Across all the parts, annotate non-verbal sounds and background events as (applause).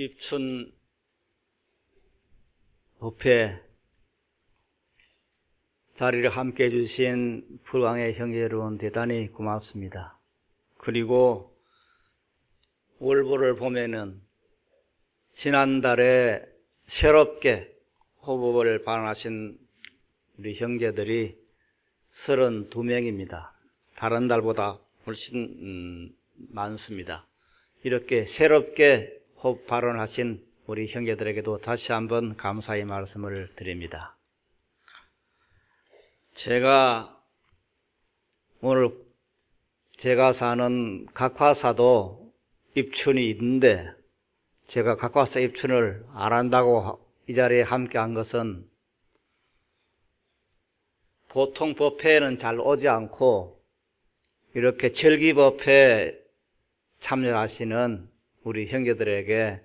입춘 법회 자리를 함께 해주신 불광의 형제로는 대단히 고맙습니다. 그리고 월보를 보면은 지난달에 새롭게 호법을 반하신 우리 형제들이 32명입니다. 다른 달보다 훨씬 음, 많습니다. 이렇게 새롭게 호흡 발언하신 우리 형제들에게도 다시 한번 감사의 말씀을 드립니다. 제가 오늘 제가 사는 각화사도 입춘이 있는데 제가 각화사 입춘을 안 한다고 이 자리에 함께 한 것은 보통 법회에는 잘 오지 않고 이렇게 절기법회 참여하시는 우리 형제들에게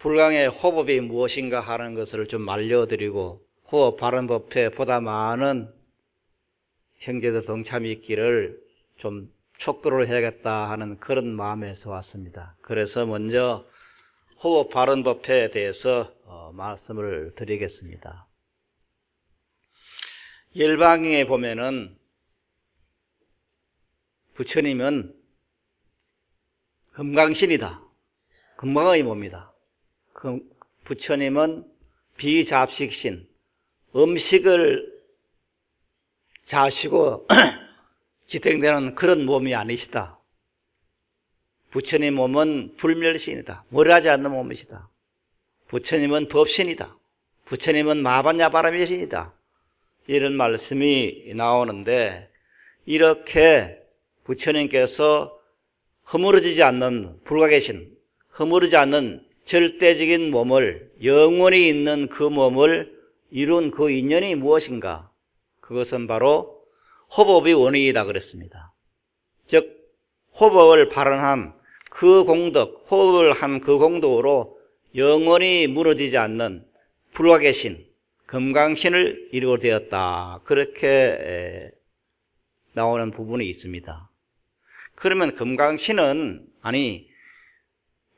불광의 호법이 무엇인가 하는 것을 좀 알려드리고 호흡 바른 법회 보다 많은 형제들 동참이 있기를 좀 촉구를 해야겠다 하는 그런 마음에서 왔습니다. 그래서 먼저 호흡 바른 법회에 대해서 어, 말씀을 드리겠습니다. 열방에 보면은 부처님은 금강신이다. 금강의 몸이다. 그 부처님은 비잡식신, 음식을 자시고 (clears throat) 지탱되는 그런 몸이 아니시다. 부처님 몸은 불멸신이다. 머리하지 않는 몸이시다. 부처님은 법신이다. 부처님은 마반야바람의 신이다. 이런 말씀이 나오는데 이렇게 부처님께서 허물어지지 않는 불가계신, 허물어지 않는 절대적인 몸을 영원히 있는 그 몸을 이룬 그 인연이 무엇인가? 그것은 바로 호법의 원인이다 그랬습니다. 즉 호법을 발언한 그 공덕, 호흡을 한 그 공덕으로 영원히 무너지지 않는 불화계신, 금강신을 이루어 되었다. 그렇게 나오는 부분이 있습니다. 그러면 금강신은 아니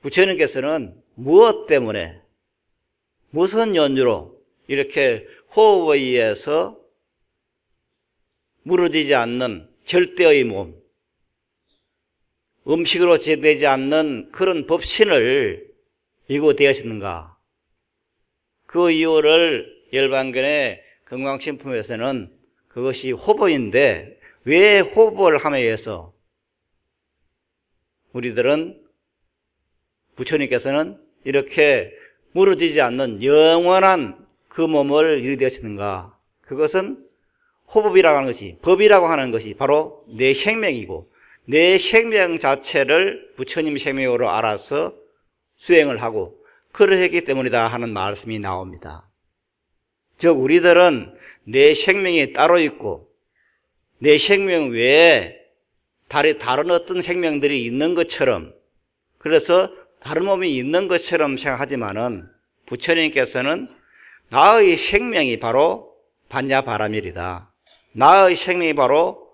부처님께서는 무엇 때문에 무슨 연유로 이렇게 호흡에 의해서 무너지지 않는 절대의 몸, 음식으로 제되지 않는 그런 법신을 이고되었는가? 그 이유를 열반견의 건강신품에서는 그것이 호보인데 왜 호보를 함에 의해서 우리들은 부처님께서는 이렇게 무너지지 않는 영원한 그 몸을 이루되시는가 그것은 호법이라고 하는 것이 법이라고 하는 것이 바로 내 생명이고 내 생명 자체를 부처님 생명으로 알아서 수행을 하고 그러했기 때문이다 하는 말씀이 나옵니다. 즉 우리들은 내 생명이 따로 있고 내 생명 외에 다리 다른 어떤 생명들이 있는 것처럼 그래서 다른 몸이 있는 것처럼 생각하지만은 부처님께서는 나의 생명이 바로 반야 바람일이다. 나의 생명이 바로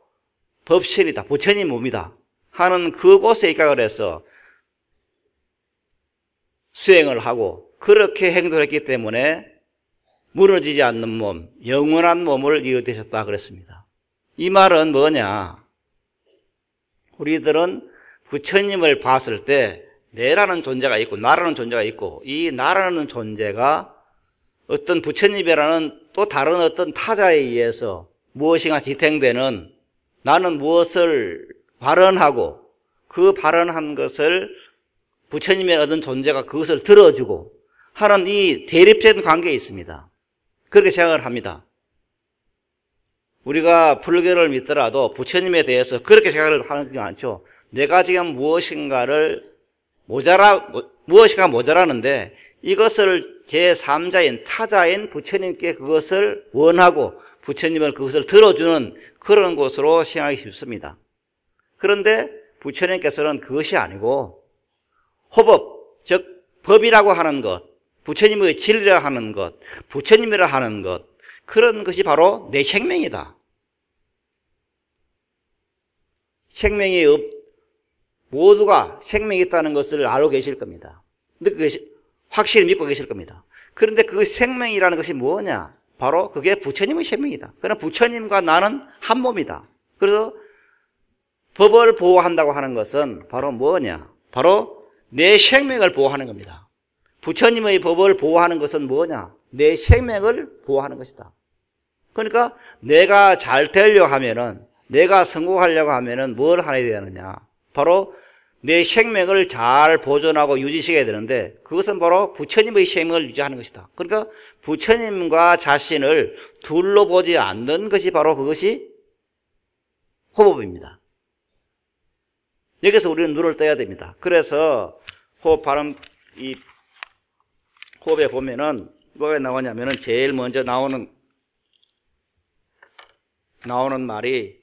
법실이다. 부처님 몸이다. 하는 그곳에 입각을 해서 수행을 하고 그렇게 행동했기 때문에 무너지지 않는 몸, 영원한 몸을 이루되셨다 그랬습니다. 이 말은 뭐냐? 우리들은 부처님을 봤을 때 내라는 존재가 있고 나라는 존재가 있고 이 나라는 존재가 어떤 부처님이라는 또 다른 어떤 타자에 의해서 무엇인가 지탱되는 나는 무엇을 발언하고 그 발언한 것을 부처님의 어떤 존재가 그것을 들어주고 하는 이대립된 관계에 있습니다. 그렇게 생각을 합니다. 우리가 불교를 믿더라도 부처님에 대해서 그렇게 생각을 하는 게 많죠. 내가 지금 무엇인가를 모자라, 무엇인가 모자라는데 이것을 제3자인 타자인 부처님께 그것을 원하고 부처님을 그것을 들어주는 그런 곳으로 생각하기 쉽습니다. 그런데 부처님께서는 그것이 아니고 호법, 즉 법이라고 하는 것, 부처님의 진리라 하는 것, 부처님이라 하는 것, 그런 것이 바로 내 생명이다. 생명이 없, 모두가 생명이 있다는 것을 알고 계실 겁니다. 확실히 믿고 계실 겁니다. 그런데 그 생명이라는 것이 뭐냐? 바로 그게 부처님의 생명이다. 그러나 부처님과 나는 한 몸이다. 그래서 법을 보호한다고 하는 것은 바로 뭐냐? 바로 내 생명을 보호하는 겁니다. 부처님의 법을 보호하는 것은 뭐냐? 내 생명을 보호하는 것이다. 그러니까 내가 잘 되려 고 하면은 내가 성공하려고 하면은 뭘 하나 해야 되느냐? 바로 내 생명을 잘 보존하고 유지시켜야 되는데 그것은 바로 부처님의 생명을 유지하는 것이다. 그러니까 부처님과 자신을 둘러보지 않는 것이 바로 그것이 호흡입니다. 여기서 우리는 눈을 떠야 됩니다. 그래서 호흡 발음 이 호흡에 보면은 뭐가 나오냐면은 제일 먼저 나오는 나오는 말이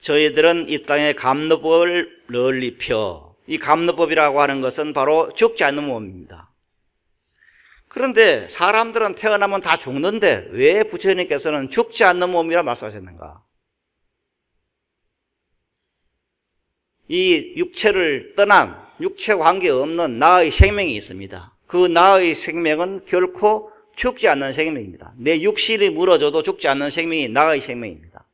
저희들은 이 땅에 감노법을 널리 펴. 이 감노법이라고 하는 것은 바로 죽지 않는 몸입니다. 그런데 사람들은 태어나면 다 죽는데 왜 부처님께서는 죽지 않는 몸이라 말씀하셨는가? 이 육체를 떠난 육체 관계 없는 나의 생명이 있습니다. 그 나의 생명은 결코 죽지 않는 생명입니다. 내 육신이 무너져도 죽지 않는 생명이 나의 생명입니다.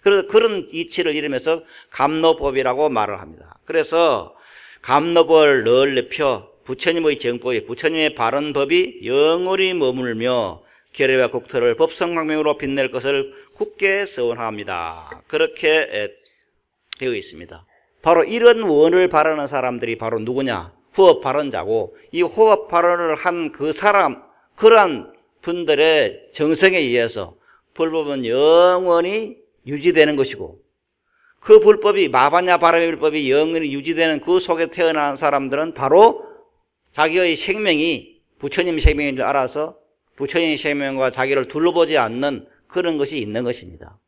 그래서 그런 이치를 이르면서 감로법이라고 말을 합니다. 그래서 감로법을 널 넓혀 부처님의 정법이 부처님의 바른 법이 영원히 머물며 결의와 국토를 법성광명으로 빛낼 것을 굳게 서원합니다. 그렇게 되어 있습니다. 바로 이런 원을 바라는 사람들이 바로 누구냐? 호흡 발언자고 이 호흡 발언을 한 그 사람 그러한 분들의 정성에 의해서 불법은 영원히 유지되는 것이고 그 불법이 마바냐 바람의 불법이 영원히 유지되는 그 속에 태어난 사람들은 바로 자기의 생명이 부처님 생명인 줄 알아서 부처님 생명과 자기를 둘러보지 않는 그런 것이 있는 것입니다.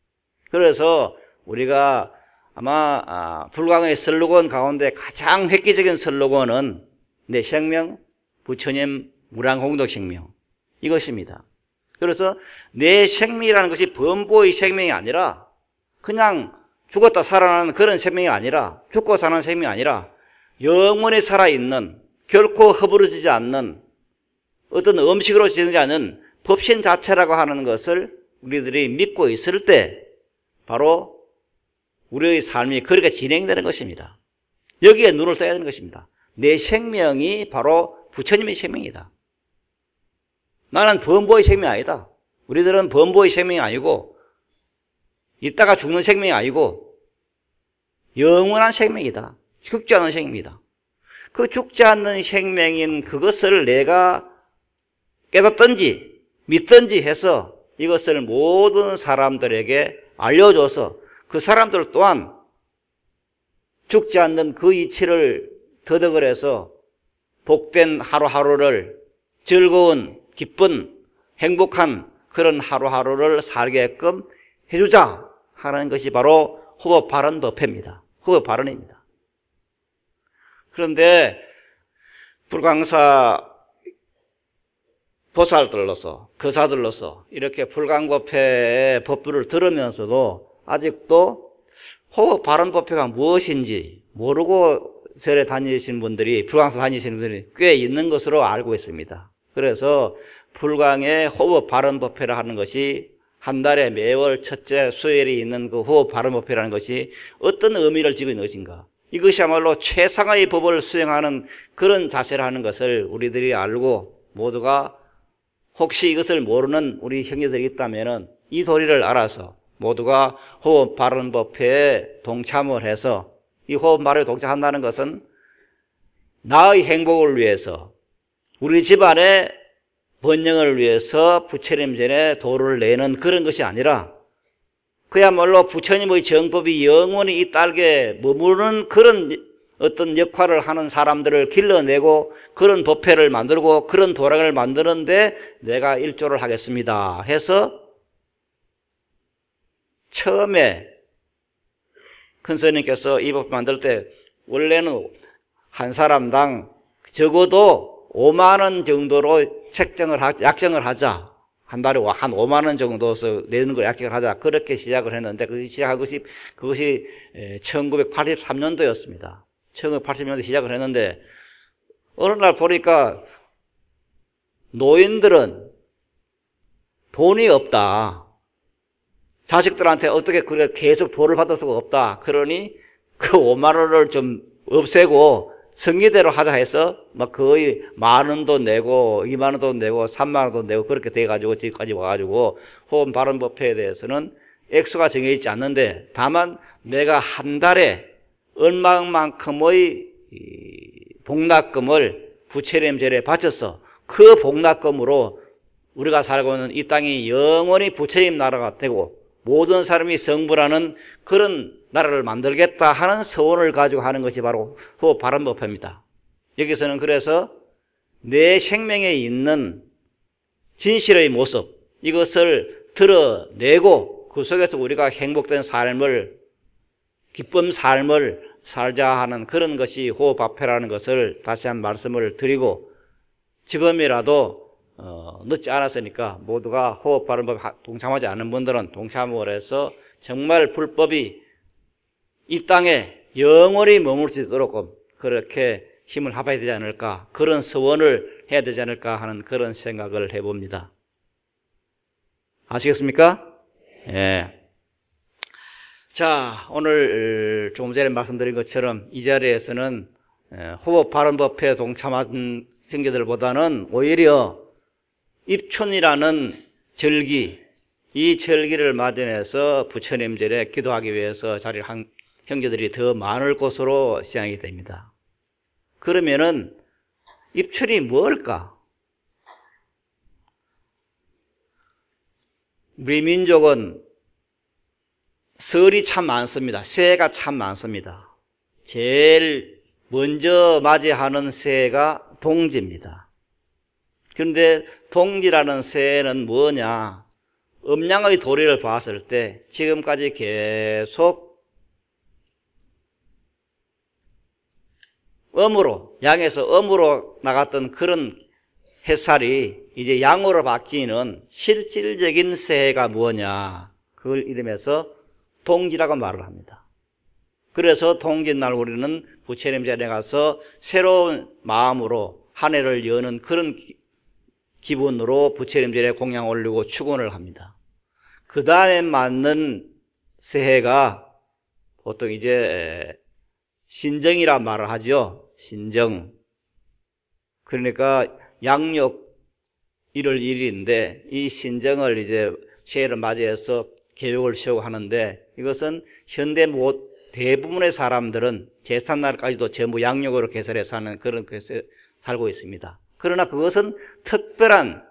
그래서 우리가 아마 아, 불광의 슬로건 가운데 가장 획기적인 슬로건은 내 생명 부처님 무량공덕 생명 이것입니다. 그래서 내 생명이라는 것이 범보의 생명이 아니라 그냥 죽었다 살아나는 그런 생명이 아니라 죽고 사는 생명이 아니라 영원히 살아있는 결코 허부러지지 않는 어떤 음식으로 지는지 않은 법신 자체라고 하는 것을 우리들이 믿고 있을 때 바로 우리의 삶이 그렇게 진행되는 것입니다. 여기에 눈을 떠야 되는 것입니다. 내 생명이 바로 부처님의 생명이다. 나는 범보의 생명이 아니다. 우리들은 범보의 생명이 아니고 이따가 죽는 생명이 아니고 영원한 생명이다. 죽지 않은 생명이다. 그 죽지 않는 생명인 그것을 내가 깨닫든지 믿든지 해서 이것을 모든 사람들에게 알려줘서 그 사람들 또한 죽지 않는 그 이치를 더덕을 해서 복된 하루하루를 즐거운 기쁜 행복한 그런 하루하루를 살게끔 해주자 하는 것이 바로 호법 발언 법회입니다. 호법 발언입니다. 그런데 불광사 보살들로서 거사들로서 이렇게 불광법회의 법부를 들으면서도 아직도 호흡 발언 법회가 무엇인지 모르고 절에 다니신 분들이 불광사 다니시는 분들이 꽤 있는 것으로 알고 있습니다. 그래서 불광의 호흡 발음 법회를 하는 것이 한 달에 매월 첫째 수요일이 있는 그 호흡 발음 법회라는 것이 어떤 의미를 지고 있는 것인가? 이것이야말로 최상의 법을 수행하는 그런 자세를 하는 것을 우리들이 알고 모두가 혹시 이것을 모르는 우리 형제들이 있다면이 도리를 알아서 모두가 호흡 발음 법회에 동참을 해서 이 호흡 발음에 동참한다는 것은 나의 행복을 위해서 우리 집안의 번영을 위해서 부처님 전에 도를 내는 그런 것이 아니라 그야말로 부처님의 정법이 영원히 이 딸게 머무르는 그런 어떤 역할을 하는 사람들을 길러내고 그런 법회를 만들고 그런 도락을 만드는데 내가 일조를 하겠습니다 해서 처음에 큰 스님께서 이 법 만들 때 원래는 한 사람당 적어도 5만 원 정도로 책정을 하, 약정을 하자. 한 달에 한 5만 원 정도서 내는 걸 약정을 하자. 그렇게 시작을 했는데 그 시작한 것이 그것이 1983년도였습니다. 1980년도 시작을 했는데 어느 날 보니까 노인들은 돈이 없다. 자식들한테 어떻게 그래 계속 돈을 받을 수가 없다. 그러니 그 5만 원을 좀 없애고 성리대로 하자 해서 막 뭐 거의 만 원도 내고 2만 원도 내고 3만 원도 내고 그렇게 돼 가지고 지금까지 와 가지고 호흡 발언 법회에 대해서는 액수가 정해 있지 않는데 다만 내가 한 달에 얼마만큼의 복납금을 부채림제에 바쳤어그 복납금으로 우리가 살고 있는 이 땅이 영원히 부채임 나라가 되고 모든 사람이 성불하는 그런 나라를 만들겠다 하는 서원을 가지고 하는 것이 바로 호흡 그 바람법회입니다. 여기서는 그래서 내 생명에 있는 진실의 모습 이것을 드러내고 그 속에서 우리가 행복된 삶을 기쁨 삶을 살자 하는 그런 것이 호흡합라는 그 것을 다시 한 말씀을 드리고 지금이라도 어, 늦지 않았으니까 모두가 호흡 그 바른법 동참하지 않은 분들은 동참을 해서 정말 불법이 이 땅에 영원히 머물 수 있도록 그렇게 힘을 합해야 되지 않을까 그런 서원을 해야 되지 않을까 하는 그런 생각을 해봅니다. 아시겠습니까? 예. 자, 오늘 어, 조금 전에 말씀드린 것처럼 이 자리에서는 어, 호법 발언법회 동참한 생계들보다는 오히려 입촌이라는 절기, 이 절기를 마련해서 부처님절에 기도하기 위해서 자리를 한, 형제들이 더 많을 것으로 시장이 됩니다. 그러면은 입출이 뭘까? 우리 민족은 설이 참 많습니다. 새해가 참 많습니다. 제일 먼저 맞이하는 새해가 동지입니다. 그런데 동지라는 새해는 뭐냐? 음양의 도리를 봤을 때 지금까지 계속 음으로 양에서 음으로 나갔던 그런 햇살이 이제 양으로 바뀌는 실질적인 새해가 뭐냐 그걸 이름에서 동지라고 말을 합니다. 그래서 동짓날 우리는 부처님 자리에 가서 새로운 마음으로 한 해를 여는 그런 기분으로 부처님 자리에 공양 올리고 축원을 합니다. 그 다음에 맞는 새해가 보통 이제 신정이라 말을 하죠. 신정. 그러니까 양력 1월 1일인데 이 신정을 이제 새해를 맞이해서 계획을 세우고 하는데 이것은 현대 못 대부분의 사람들은 제산날까지도 전부 양력으로 개설해 서하는 그런 것에 살고 있습니다. 그러나 그것은 특별한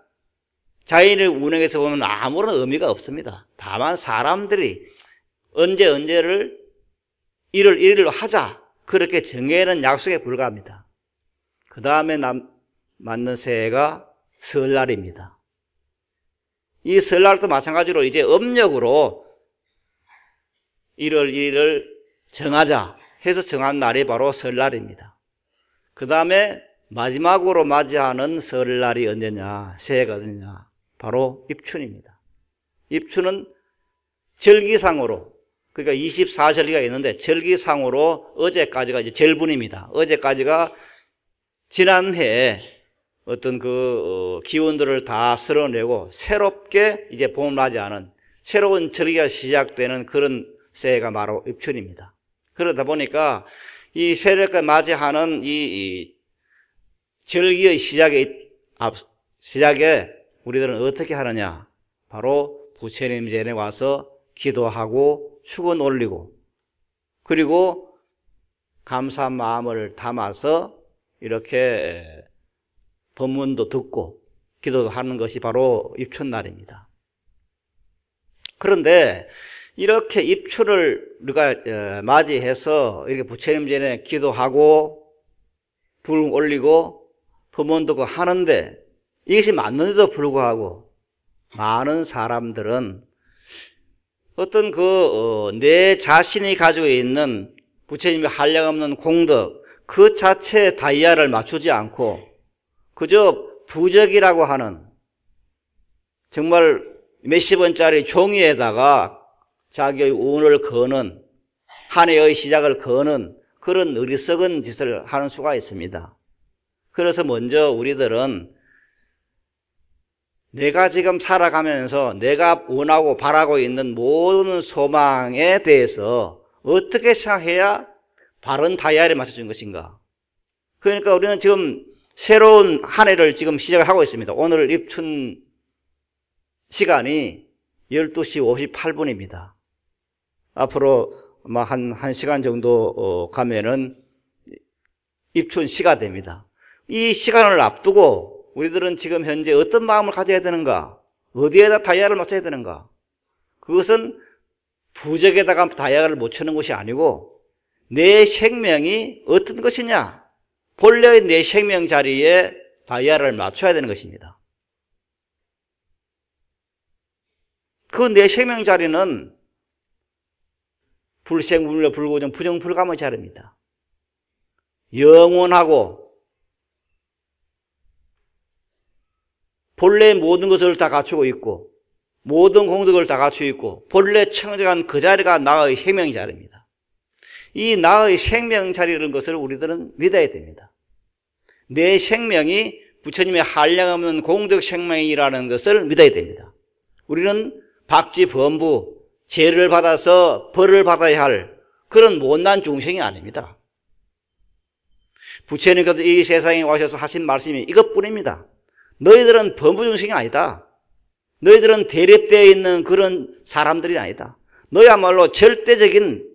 자연의 운행에서 보면 아무런 의미가 없습니다. 다만 사람들이 언제 언제를 1월 1일로 하자 그렇게 정해는 약속에 불과합니다. 그 다음에 맞는 새해가 설날입니다. 이 설날도 마찬가지로 이제 음력으로 1월 1일을 정하자 해서 정한 날이 바로 설날입니다. 그 다음에 마지막으로 맞이하는 설날이 언제냐, 새해가 언제냐, 바로 입춘입니다. 입춘은 절기상으로 그러니까 24절기가 있는데 절기상으로 어제까지가 이제 절분입니다. 어제까지가 지난해 어떤 그 어, 기운들을 다 쓸어내고 새롭게 이제 봄나지 않은 새로운 절기가 시작되는 그런 새해가 바로 입춘입니다. 그러다 보니까 이 새해를 맞이하는 이 절기의 시작에 앞 시작에 우리들은 어떻게 하느냐? 바로 부처님 전에 와서 기도하고 축원 올리고 그리고 감사한 마음을 담아서 이렇게 법문도 듣고 기도도 하는 것이 바로 입춘날입니다. 그런데 이렇게 입춘을 우리가 어, 맞이해서 이렇게 부처님 전에 기도하고 불 올리고 법문 듣고 하는데 이것이 맞는데도 불구하고 많은 사람들은 어떤 그, 어, 내 자신이 가지고 있는 부처님의 한량없는 공덕, 그 자체의 다이아를 맞추지 않고, 그저 부적이라고 하는, 정말 몇십 원짜리 종이에다가 자기의 운을 거는, 한 해의 시작을 거는 그런 어리석은 짓을 하는 수가 있습니다. 그래서 먼저 우리들은 내가 지금 살아가면서 내가 원하고 바라고 있는 모든 소망에 대해서 어떻게 생각해야 바른 다이아를 맞춰준 것인가. 그러니까 우리는 지금 새로운 한 해를 지금 시작을 하고 있습니다. 오늘 입춘 시간이 12시 58분입니다. 앞으로 한, 한 시간 정도 어, 가면은 입춘 시가 됩니다. 이 시간을 앞두고 우리들은 지금 현재 어떤 마음을 가져야 되는가? 어디에다 다이아를 맞춰야 되는가? 그것은 부적에다가 다이아를 못치는 것이 아니고 내 생명이 어떤 것이냐? 본래의 내 생명 자리에 다이아를 맞춰야 되는 것입니다. 그 내 생명 자리는 불생불멸 불고정 부정불감의 자리입니다. 영원하고 본래 모든 것을 다 갖추고 있고 모든 공덕을 다 갖추고 있고 본래 청정한 그 자리가 나의 생명 자리입니다. 이 나의 생명 자리라는 것을 우리들은 믿어야 됩니다. 내 생명이 부처님의 한량 없는 공덕 생명이라는 것을 믿어야 됩니다. 우리는 박지 범부, 죄를 받아서 벌을 받아야 할 그런 못난 중생이 아닙니다. 부처님께서 이 세상에 와셔서 하신 말씀이 이것뿐입니다. 너희들은 범부 중심이 아니다. 너희들은 대립되어 있는 그런 사람들이 아니다. 너야말로 절대적인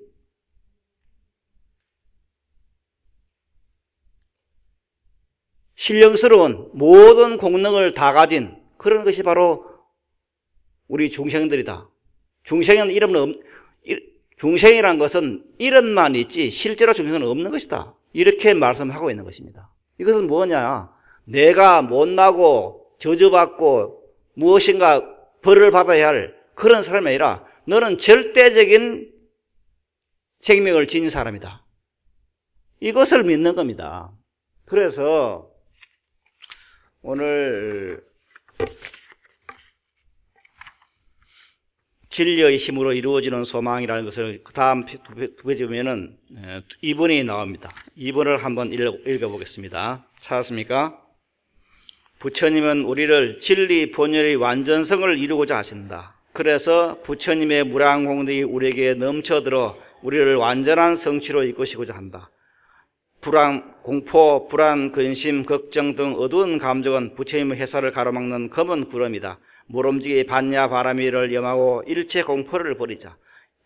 신령스러운 모든 공능을 다 가진 그런 것이 바로 우리 중생들이다. 중생은 이름은 중생이란 것은 이름만 있지 실제로 중생은 없는 것이다. 이렇게 말씀하고 있는 것입니다. 이것은 뭐냐? 내가 못나고 저주받고 무엇인가 벌을 받아야 할 그런 사람이 아니라 너는 절대적인 생명을 지닌 사람이다. 이것을 믿는 겁니다. 그래서 오늘 진리의 힘으로 이루어지는 소망이라는 것을 그 다음 두 페이지 보면은 2번이 예, 나옵니다. 2번을 한번 읽어보겠습니다. 찾았습니까? 부처님은 우리를 진리 본열의 완전성을 이루고자 하신다. 그래서 부처님의 무량공덕이 우리에게 넘쳐들어 우리를 완전한 성취로 이끄시고자 한다. 불안, 공포, 불안, 근심, 걱정 등 어두운 감정은 부처님의 해설을 가로막는 검은 구름이다. 모름지기 반야 바람이를 염하고 일체 공포를 버리자.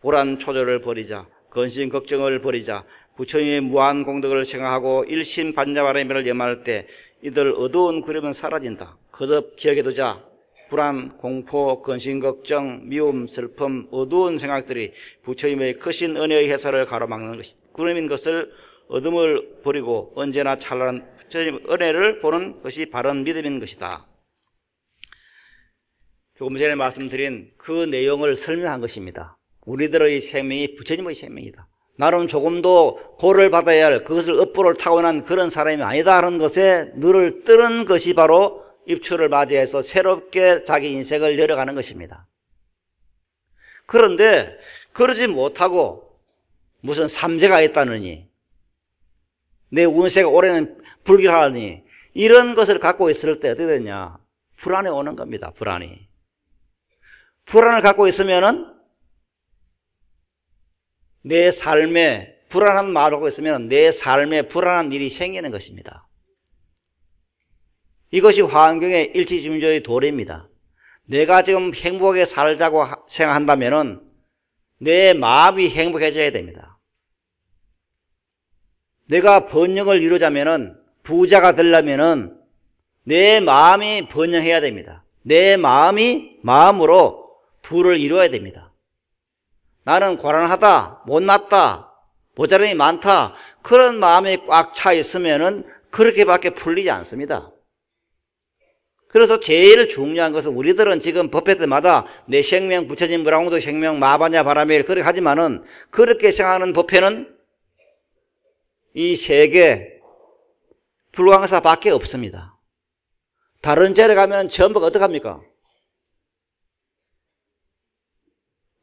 불안 초조를 버리자. 근심 걱정을 버리자. 부처님의 무한 공덕을 생각하고 일심 반야 바람이를 염할 때 이들 어두운 그림은 사라진다. 거듭 기억해 두자. 불안, 공포, 근심, 걱정, 미움, 슬픔, 어두운 생각들이 부처님의 크신 은혜의 해설을 가로막는 것이 구름인 것을 어둠을 버리고 언제나 찬란한 부처님 은혜를 보는 것이 바른 믿음인 것이다. 조금 전에 말씀드린 그 내용을 설명한 것입니다. 우리들의 생명이 부처님의 생명이다. 나름 조금도 고를 받아야 할 그것을 업보를 타고난 그런 사람이 아니다하는 것에 눈을 뜨는 것이 바로 입출을 맞이해서 새롭게 자기 인생을 열어가는 것입니다. 그런데 그러지 못하고 무슨 삼재가 있다느니 내 운세가 올해는 불길하니 이런 것을 갖고 있을 때 어떻게 되냐 불안이 오는 겁니다. 불안이 불안을 갖고 있으면은 내 삶에 불안한 말 하고 있으면 내 삶에 불안한 일이 생기는 것입니다. 이것이 화경의일치지의 도래입니다. 내가 지금 행복하게 살자고 생각한다면 내 마음이 행복해져야 됩니다. 내가 번영을 이루자면 부자가 되려면내 마음이 번영해야 됩니다. 내 마음이 마음으로 부를 이루어야 됩니다. 나는 고란하다, 못났다, 모자람이 많다. 그런 마음이 꽉 차 있으면은 그렇게밖에 풀리지 않습니다. 그래서 제일 중요한 것은 우리들은 지금 법회 때마다 내 생명 부처님 브라홍도 생명 마바냐 바라밀 그렇게 하지만은 그렇게 생각하는 법회는 이 세계 불광사밖에 없습니다. 다른 절에 가면 전부가 어떡합니까?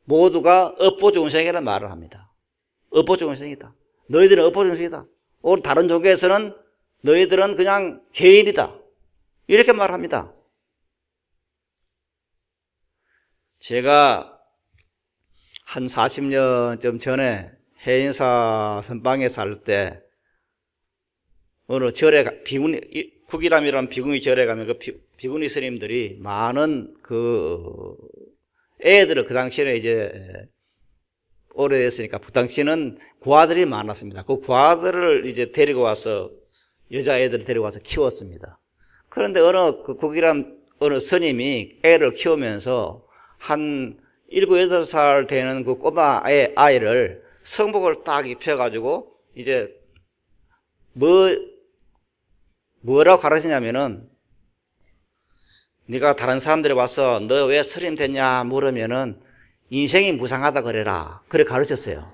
모두가 업보중생이라는 말을 합니다. 업보중생이다. 너희들은 업보중생이다. 오늘 다른 종교에서는 너희들은 그냥 죄인이다. 이렇게 말합니다. 제가 한 40년쯤 전에 해인사 선방에 살 때 어느 절에 비군 국이람이라는 비군이 절에 가면 그 비, 비군 스님들이 많은 그 애들을 그 당시에는 이제 오래됐으니까 예, 그 당시에는 고아들이 많았습니다. 그 고아들을 이제 데리고 와서 여자 애들을 데리고 와서 키웠습니다. 그런데 어느 그 국이란 어느 스님이 애를 키우면서 한 7, 8살 되는 그 꼬마의 아이를 성복을 딱 입혀가지고 이제 뭐 뭐라고 가르치냐면은 네가 다른 사람들이 와서 너 왜 스님 됐냐 물으면은 인생이 무상하다 그래라. 그래 가르쳤어요.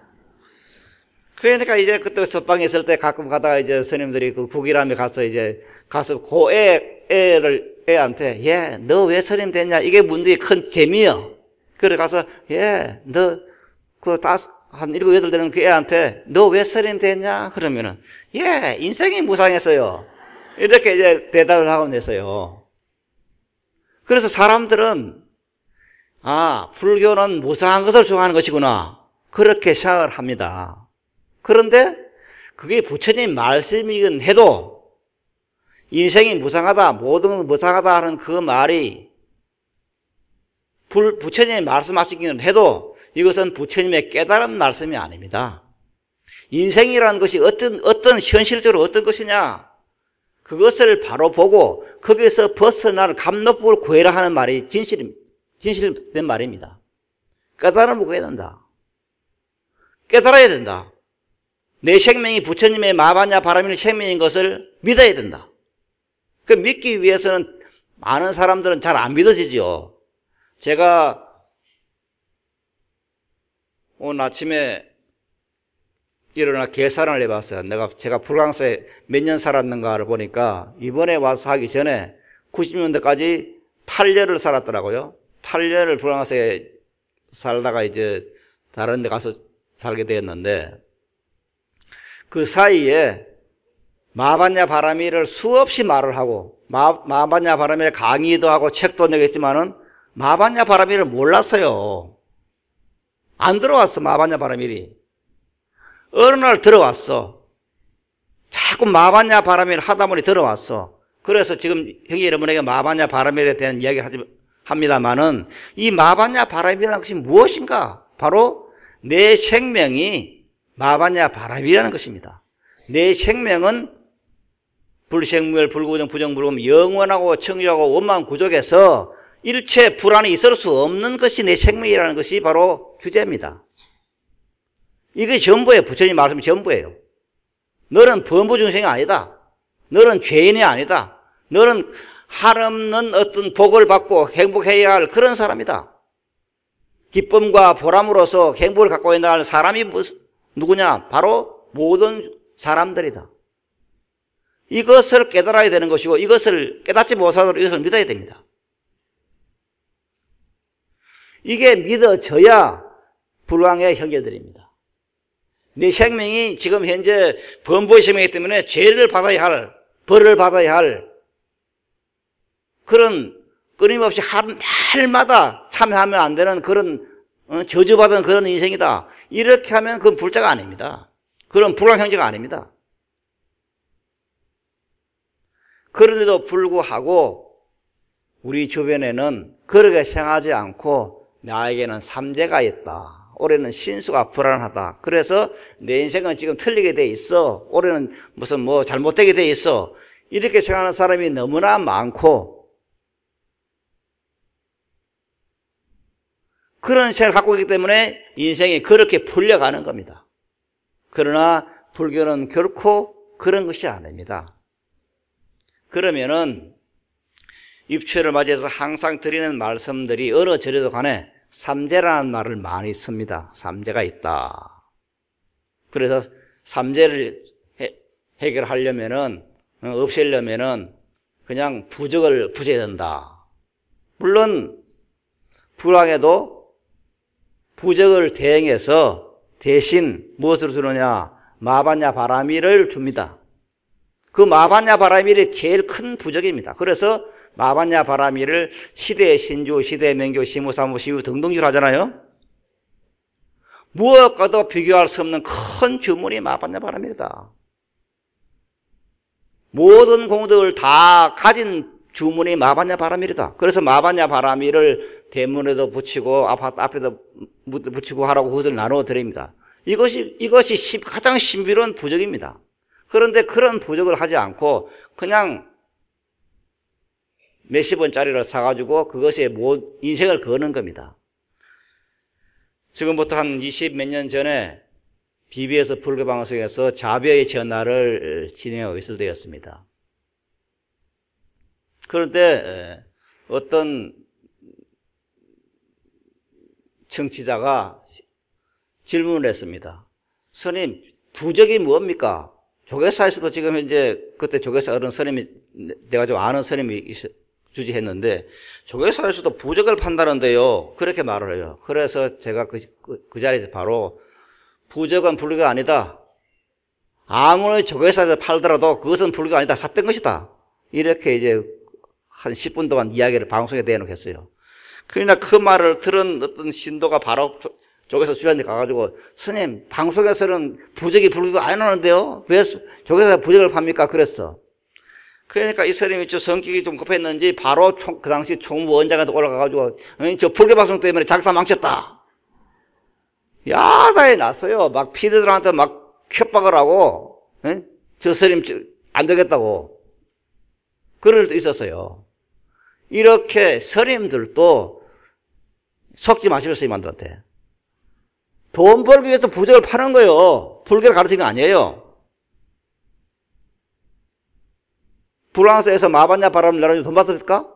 그러니까 이제 그때 서방에 있을 때 가끔 가다가 이제 스님들이 그 북이람에 가서 이제 가서 그 애, 애를, 애한테, 예, 너 왜 스님 됐냐? 이게 문제큰 재미여. 그래 가서, 예, 너, 그 다섯, 한 일곱, 여덟 되는 그 애한테, 너 왜 스님 됐냐? 그러면은, 예, 인생이 무상했어요. 이렇게 이제 대답을 하곤 했어요. 그래서 사람들은 아, 불교는 무상한 것을 좋아하는 것이구나. 그렇게 생각을 합니다. 그런데 그게 부처님 말씀이긴 해도 인생이 무상하다, 모든 건 무상하다 하는 그 말이 불, 부처님이 말씀하시기는 해도 이것은 부처님의 깨달은 말씀이 아닙니다. 인생이라는 것이 어떤, 어떤 현실적으로 어떤 것이냐? 그것을 바로 보고 거기서 벗어날 감로법을 구해라 하는 말이 진실, 진실된 말입니다. 깨달음을 구해야 된다. 깨달아야 된다. 내 생명이 부처님의 마바냐 바람이 생명인 것을 믿어야 된다. 그 믿기 위해서는 많은 사람들은 잘 안 믿어지지요. 제가 오늘 아침에 일어나 계산을 해봤어요. 내가 제가 프랑스에 몇 년 살았는가를 보니까 이번에 와서 하기 전에 90년대까지 8년을 살았더라고요. 8년을 프랑스에 살다가 이제 다른 데 가서 살게 되었는데 그 사이에 마반야 바람이를 수없이 말을 하고 마, 마반야 바람이 강의도 하고 책도 내겠지만은 마반야 바람이를 몰랐어요. 안 들어왔어 마반야 바람이. 어느 날 들어왔어. 자꾸 마반야 바람일 하다 보니 들어왔어. 그래서 지금 형제 여러분에게 마반야 바람일에 대한 이야기를 하지, 합니다만은 이 마반야 바람이라는 것이 무엇인가? 바로 내 생명이 마반야 바람이라는 것입니다. 내 생명은 불생물 불구정, 부정불금, 영원하고 청유하고 원망 구족에서 일체 불안이 있을 수 없는 것이 내 생명이라는 것이 바로 주제입니다. 이게 전부예요. 부처님 말씀이 전부예요. 너는 범부 중생이 아니다. 너는 죄인이 아니다. 너는 한없는 어떤 복을 받고 행복해야 할 그런 사람이다. 기쁨과 보람으로서 행복을 갖고 있는 할 사람이 누구냐? 바로 모든 사람들이다. 이것을 깨달아야 되는 것이고 이것을 깨닫지 못하도록 이것을 믿어야 됩니다. 이게 믿어져야 불황의 형제들입니다. 네 생명이 지금 현재 범부의 생명이기 때문에 죄를 받아야 할, 벌을 받아야 할 그런 끊임없이 날마다 참여하면 안 되는 그런 어, 저주받은 그런 인생이다. 이렇게 하면 그건 불자가 아닙니다. 그런 불황 형제가 아닙니다. 그런데도 불구하고 우리 주변에는 그렇게 생하지 않고 나에게는 삼재가 있다. 올해는 신수가 불안하다. 그래서 내 인생은 지금 틀리게 돼 있어. 올해는 무슨 뭐 잘못되게 돼 있어. 이렇게 생각하는 사람이 너무나 많고 그런 생각을 갖고 있기 때문에 인생이 그렇게 풀려가는 겁니다. 그러나 불교는 결코 그런 것이 아닙니다. 그러면은 입추를 맞이해서 항상 드리는 말씀들이 어느 절에도 간에 삼재라는 말을 많이 씁니다. 삼재가 있다. 그래서 삼재를 해, 결하려면은 어, 없애려면은 그냥 부적을 부재해야 된다. 물론 불황에도 부적을 대행해서 대신 무엇을 주느냐 마반냐 바라미를 줍니다. 그마반냐 바라미를 제일 큰 부적입니다. 그래서 마반야 바람이를 시대 신조, 시대 명교, 시무사무, 시무 등등지로 하잖아요. 무엇과도 비교할 수 없는 큰 주문이 마반야 바람이다. 모든 공들을다 가진 주문이 마반야 바람이다. 그래서 마반야 바람이를 대문에도 붙이고 아파트 앞에도 붙이고 하라고 그것을 나누어 드립니다. 이것이 이것이 가장 신비로운 부적입니다. 그런데 그런 부적을 하지 않고 그냥 몇십 원짜리를 사가지고 그것에 인생을 거는 겁니다. 지금부터 한20몇년 전에 BBS 불교방송에서 자비의 전화를 진행하고 있을 때였습니다. 그런데 어떤 청취자가 질문을 했습니다. 스님, 부적이 뭡니까? 조계사에서도 지금 현재 그때 조계사 어른 스님이 내가 좀 아는 스님이 있, 주지했는데 조계사에서도 부적을 판다는데요. 그렇게 말을 해요. 그래서 제가 그, 그, 그 자리에서 바로 부적은 불교가 아니다. 아무리 조계사에서 팔더라도 그것은 불교가 아니다. 샀던 것이다. 이렇게 이제 한 10분 동안 이야기를 방송에 대놓겠어요. 그러나 그 말을 들은 어떤 신도가 바로 조계사 주자한테 가가지고 스님 방송에서는 부적이 불교가 아니라는데요. 왜조계사 부적을 팝니까? 그랬어. 그러니까 이 사람이 좀 성격이 좀 급했는지 바로 총, 그 당시 총무원장한테 올라가가지고 저 불교방송 때문에 작사 망쳤다. 야단에 났어요. 막 피디들한테 막 협박을 하고 에? 저 스님 안 되겠다고 그럴 수도 있었어요. 이렇게 스님들도 속지 마시이스들한테돈 벌기 위해서 부적을 파는 거예요. 불교를 가르치는 거 아니에요. 프랑스에서 마반냐 바람 을내라에돈 받습니까?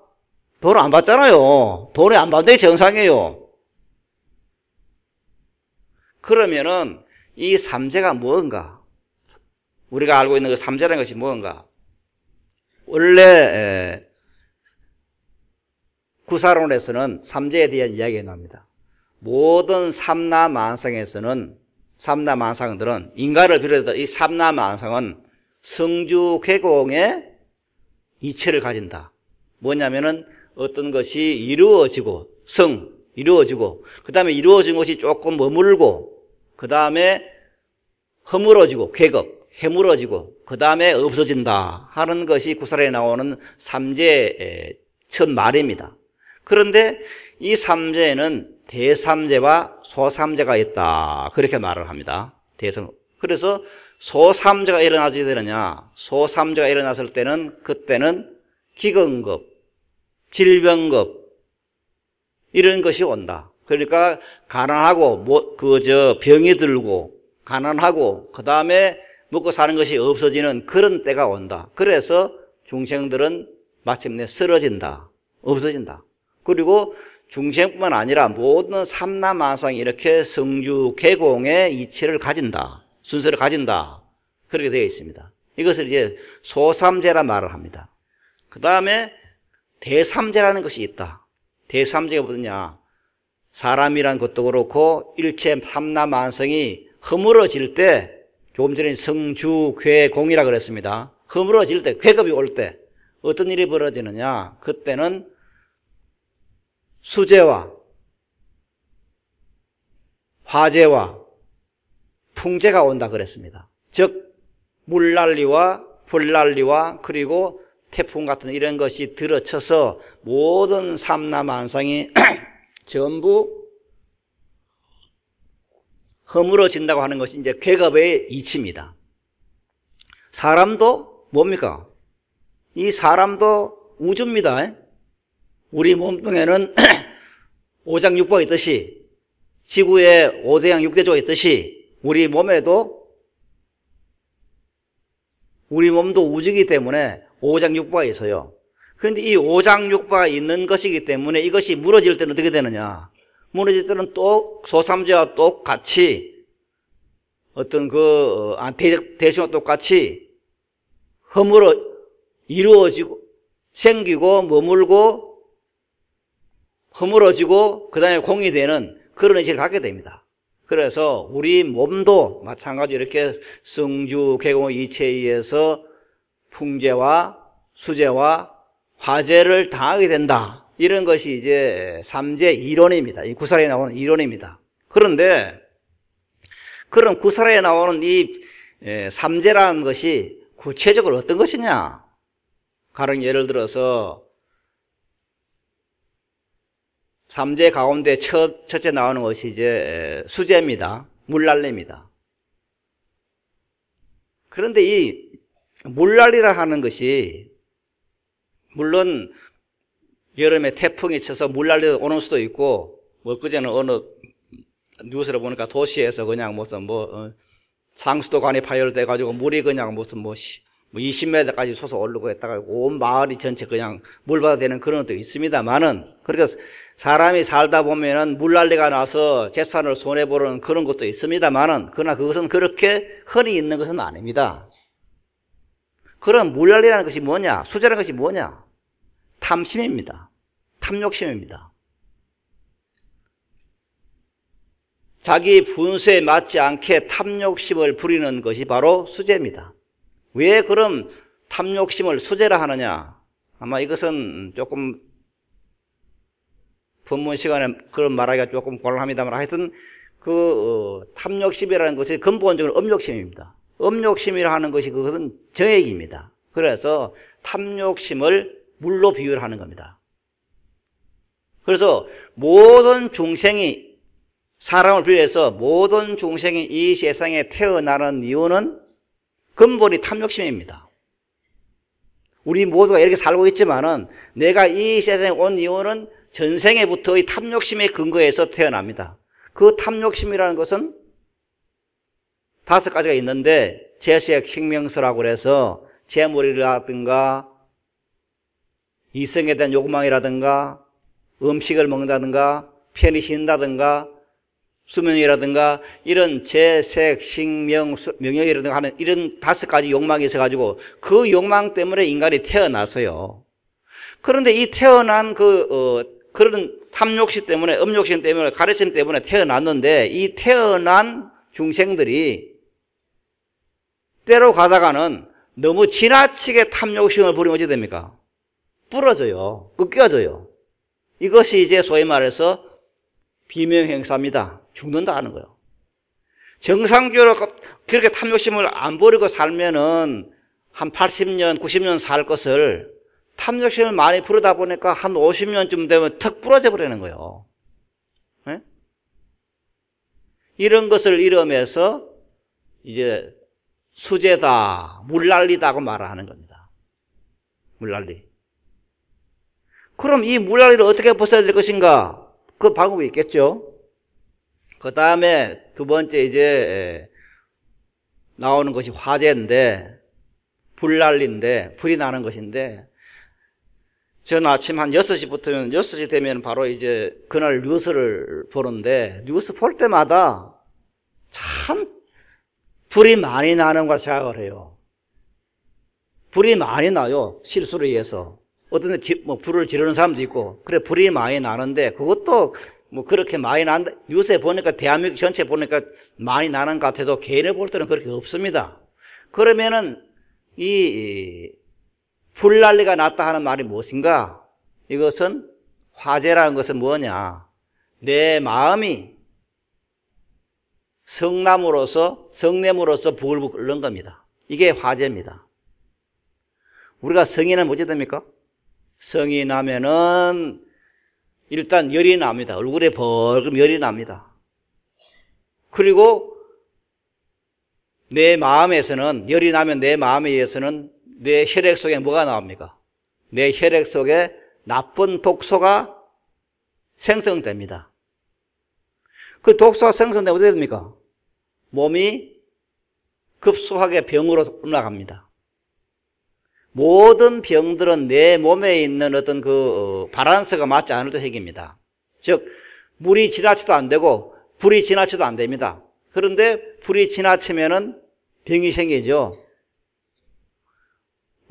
돈안 받잖아요. 돈을 안 받는 게 정상이에요. 그러면은 이 삼재가 뭔가? 우리가 알고 있는 그 삼재라는 것이 뭔가? 원래 구사론에서는 삼재에 대한 이야기가 나옵니다. 모든 삼라만상에서는 삼라만상들은 인간을 비롯해서 이 삼라만상은 성주쾌공의 이체를 가진다. 뭐냐면은 어떤 것이 이루어지고 성 이루어지고 그 다음에 이루어진 것이 조금 머물고 그 다음에 허물어지고 쾌겁 해물어지고 그 다음에 없어진다 하는 것이 구사에 나오는 삼재의 첫 말입니다. 그런데 이 삼재는 대삼재와 소삼재가 있다 그렇게 말을 합니다. 대성 그래서 소삼자가 일어나지 되느냐? 소삼자가 일어났을 때는 그때는 기근급, 질병급 이런 것이 온다. 그러니까 가난하고 뭐, 그저 병이 들고 가난하고 그 다음에 먹고 사는 것이 없어지는 그런 때가 온다. 그래서 중생들은 마침내 쓰러진다, 없어진다. 그리고 중생뿐만 아니라 모든 삼남만상 이렇게 성주 개공의 이치를 가진다. 순서를 가진다. 그렇게 되어 있습니다. 이것을 이제 소삼제라 말을 합니다. 그 다음에 대삼제라는 것이 있다. 대삼제가 뭐냐? 사람이란 것도 그렇고 일체 삼나만성이 허물어질 때 조금 전에 성주 괴공이라 그랬습니다. 허물어질 때 괴급이 올 때 어떤 일이 벌어지느냐? 그때는 수재와 화재와 풍재가 온다 그랬습니다. 즉 물난리와 불난리와 그리고 태풍 같은 이런 것이 들어쳐서 모든 삼남만상이 (clears throat) 전부 허물어진다고 하는 것이 이제 쾌겁의 이치입니다. 사람도 뭡니까? 이 사람도 우주입니다. 우리 몸뚱에는 (clears throat) 오장육부가 있듯이 지구에 오대양 육대조가 있듯이 우리 몸에도 우리 몸도 우주이기 때문에 오장육부가 있어요. 그런데 이 오장육부가 있는 것이기 때문에 이것이 무너질 때는 어떻게 되느냐? 무너질 때는 또 소삼재와 똑같이 어떤 그 어, 대신과 똑같이 허물어 이루어지고 생기고 머물고 허물어지고 그 다음에 공이 되는 그런 의식을 갖게 됩니다. 그래서 우리 몸도 마찬가지로 이렇게 성주 개공 이체에 의해서 풍제와수제와화제를 당하게 된다. 이런 것이 이제 삼재 이론입니다. 이 구사라에 나오는 이론입니다. 그런데 그런 구사라에 나오는 이 예, 삼재라는 것이 구체적으로 어떤 것이냐? 가령 예를 들어서 삼재 가운데 첫, 첫째 나오는 것이 이제 수재입니다. 물날래입니다. 그런데 이 물날이라 하는 것이 물론 여름에 태풍이 쳐서 물날이 오는 수도 있고 뭐 그제는 어느 뉴스를 보니까 도시에서 그냥 무슨 뭐 어, 상수도관이 파열돼 가지고 물이 그냥 무슨 뭐 20m까지 뭐 솟아 오르고 했다가 온 마을이 전체 그냥 물받아 되는 그런 것도 있습니다만은 그러니까 사람이 살다 보면은 물난리가 나서 재산을 손해보는 그런 것도 있습니다만은, 그러나 그것은 그렇게 흔히 있는 것은 아닙니다. 그런 물난리라는 것이 뭐냐? 수재라는 것이 뭐냐? 탐심입니다. 탐욕심입니다. 자기 분수에 맞지 않게 탐욕심을 부리는 것이 바로 수재입니다. 왜 그런 탐욕심을 수재라 하느냐? 아마 이것은 조금 본문 시간에 그런 말하기가 조금 곤란합니다만 하여튼 그 어, 탐욕심이라는 것이 근본적으로 음욕심입니다. 음욕심이라 하는 것이 그것은 정액입니다. 그래서 탐욕심을 물로 비유를 하는 겁니다. 그래서 모든 중생이 사람을 비롯해서 모든 중생이 이 세상에 태어나는 이유는 근본이 탐욕심입니다. 우리 모두가 이렇게 살고 있지만은 내가 이 세상에 온 이유는 전생에부터의 탐욕심에근거해서 태어납니다. 그 탐욕심이라는 것은 다섯 가지가 있는데 제시의 킹명서라고 해서 재물이라든가 이성에 대한 욕망이라든가 음식을 먹는다든가 편히 쉰다든가 수명이라든가 이런 재색, 식명, 명령이라든가 하는 이런 다섯 가지 욕망이 있어가지고 그 욕망 때문에 인간이 태어나서요. 그런데 이 태어난 그 어, 그런 탐욕심 때문에 음욕심 때문에 가르침 때문에 태어났는데 이 태어난 중생들이 때로 가다가는 너무 지나치게 탐욕심을 부리면 어찌 됩니까? 부러져요. 꺾여져요. 이것이 이제 소위 말해서 비명행사입니다. 죽는다 하는 거예요. 정상적으로 그, 그렇게 탐욕심을 안 버리고 살면은 한 80년, 90년 살 것을 탐욕심을 많이 부르다 보니까 한 50년쯤 되면 턱 부러져 버리는 거예요. 네? 이런 것을 이러면서 이제 수제다, 물난리다고 말하는 겁니다. 물난리. 그럼 이 물난리를 어떻게 벗어야 될 것인가? 그 방법이 있겠죠. 그 다음에 두 번째 이제 나오는 것이 화재인데, 불난리인데, 불이 나는 것인데, 저는 아침 한 6시부터는 6시 되면 바로 이제 그날 뉴스를 보는데 뉴스 볼 때마다 참 불이 많이 나는 걸 생각을 해요. 불이 많이 나요. 실수로 해서 어떤 뭐 불을 지르는 사람도 있고 그래 불이 많이 나는데 그것도 뭐 그렇게 많이 난다. 뉴스에 보니까 대한민국 전체 보니까 많이 나는 것 같아도 개인을 볼 때는 그렇게 없습니다. 그러면은 이 불난리가 났다 하는 말이 무엇인가? 이것은 화재라는 것은 뭐냐? 내 마음이 성남으로서 성냄으로서 부글부글 끓는 겁니다. 이게 화재입니다 우리가 성인은 뭐지 됩니까? 성이 나면은 일단 열이 납니다. 얼굴에 벌금 열이 납니다. 그리고 내 마음에서는 열이 나면 내 마음에 의해서는 내 혈액 속에 뭐가 나옵니까? 내 혈액 속에 나쁜 독소가 생성됩니다. 그 독소가 생성되면 어떻게 됩니까? 몸이 급속하게 병으로 올라갑니다. 모든 병들은 내 몸에 있는 어떤 그 바란스가 어, 맞지 않을 때 생깁니다. 즉 물이 지나치도 안 되고 불이 지나치도 안 됩니다. 그런데 불이 지나치면은 병이 생기죠.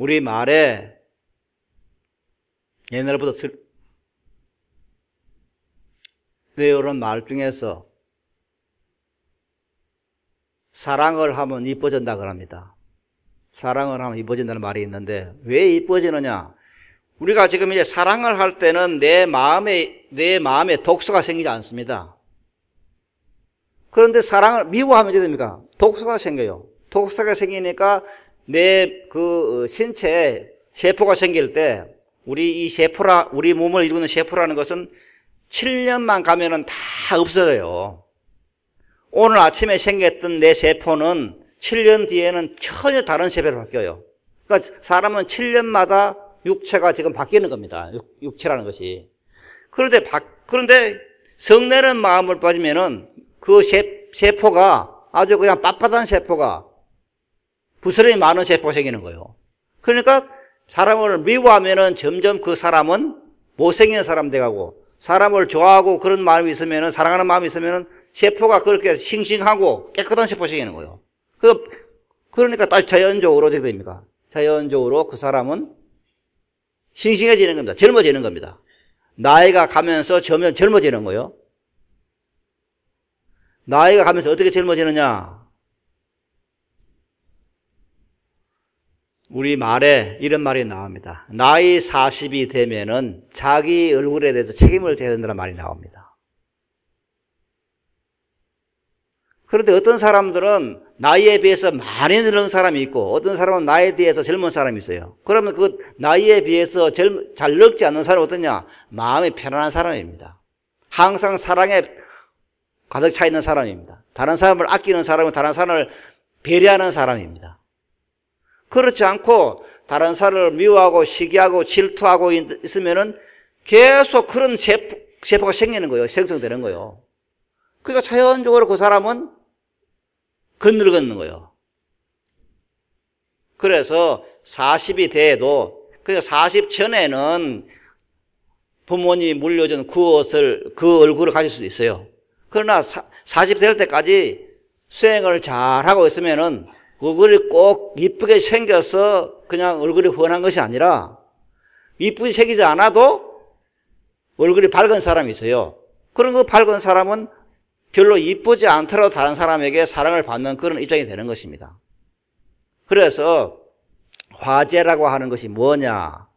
우리 말에 옛날보다 슬, 이런 말 중에서 사랑을 하면 이뻐진다 그럽니다. 사랑을 하면 이뻐진다는 말이 있는데 왜 이뻐지느냐? 우리가 지금 이제 사랑을 할 때는 내 마음에 내 마음에 독소가 생기지 않습니다. 그런데 사랑을 미워하면 어떻게 됩니까? 독소가 생겨요. 독소가 생기니까 내그신체 어, 세포가 생길 때 우리 이 세포라 우리 몸을 이루는 세포라는 것은 7년만 가면은 다 없어져요. 오늘 아침에 생겼던 내 세포는 7년 뒤에는 전혀 다른 세포로 바뀌어요. 그러니까 사람은 7년마다 육체가 지금 바뀌는 겁니다. 육, 체라는 것이. 그런데 바, 그런데 성내는 마음을 빠지면은 그 세, 세포가 아주 그냥 빳빳한 세포가 부스러이 많은 세포가 생기는 거예요. 그러니까 사람을 미워하면은 점점 그 사람은 못생긴 사람 돼가고 사람을 좋아하고 그런 마음이 있으면은 사랑하는 마음이 있으면은 세포가 그렇게 싱싱하고 깨끗한 세포 생기는 거예요. 그 그러니까 딱 자연적으로 어떻게 됩니까? 자연적으로 그 사람은 싱싱해지는 겁니다. 젊어지는 겁니다. 나이가 가면서 점점 젊어지는 거예요. 나이가 가면서 어떻게 젊어지느냐? 우리 말에 이런 말이 나옵니다. 나이 40이 되면은 자기 얼굴에 대해서 책임을 져야 된다는 말이 나옵니다. 그런데 어떤 사람들은 나이에 비해서 많이 늙은 사람이 있고 어떤 사람은 나이에 비해서 젊은 사람이 있어요. 그러면 그 나이에 비해서 젊, 잘 늙지 않는 사람은 어떠냐? 마음이 편안한 사람입니다. 항상 사랑에 가득 차 있는 사람입니다. 다른 사람을 아끼는 사람은 다른 사람을 배려하는 사람입니다. 그렇지 않고 다른 사람을 미워하고 시기하고 질투하고 있으면은 계속 그런 세포, 세포가 생기는 거예요. 생성되는 거예요. 그러니까 자연적으로 그 사람은 건너르는 거예요. 그래서 40이 돼도 그러니까 40 전에는 부모님이 물려준 그 옷을 그 얼굴을 가질 수도 있어요. 그러나 40될 때까지 수행을 잘하고 있으면은 얼굴이 꼭 이쁘게 생겨서 그냥 얼굴이 훤한 것이 아니라 이쁘게 생기지 않아도 얼굴이 밝은 사람이 있어요. 그런 그 밝은 사람은 별로 이쁘지 않더라도 다른 사람에게 사랑을 받는 그런 입장이 되는 것입니다. 그래서 화제라고 하는 것이 뭐냐?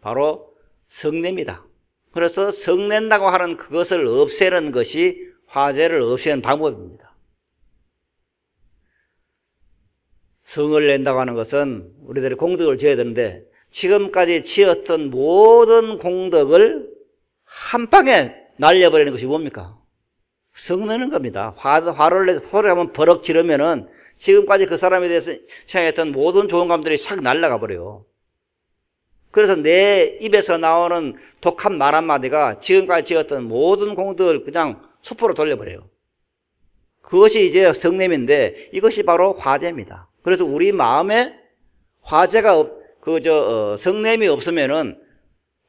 바로 성내입니다. 그래서 성낸다고 하는 그것을 없애는 것이 화제를 없애는 방법입니다. 성을 낸다고 하는 것은 우리들의 공덕을 지어야 되는데 지금까지 지었던 모든 공덕을 한 방에 날려버리는 것이 뭡니까? 성내는 겁니다. 화, 화를 내서 화를 하면 버럭 지르면은 지금까지 그 사람에 대해서 생각했던 모든 좋은 감들이 싹 날아가 버려요. 그래서 내 입에서 나오는 독한 말 한마디가 지금까지 지었던 모든 공들 그냥 수포로 돌려버려요. 그것이 이제 성냄인데 이것이 바로 화제입니다. 그래서 우리 마음에 화재가 그저 어, 성냄이 없으면은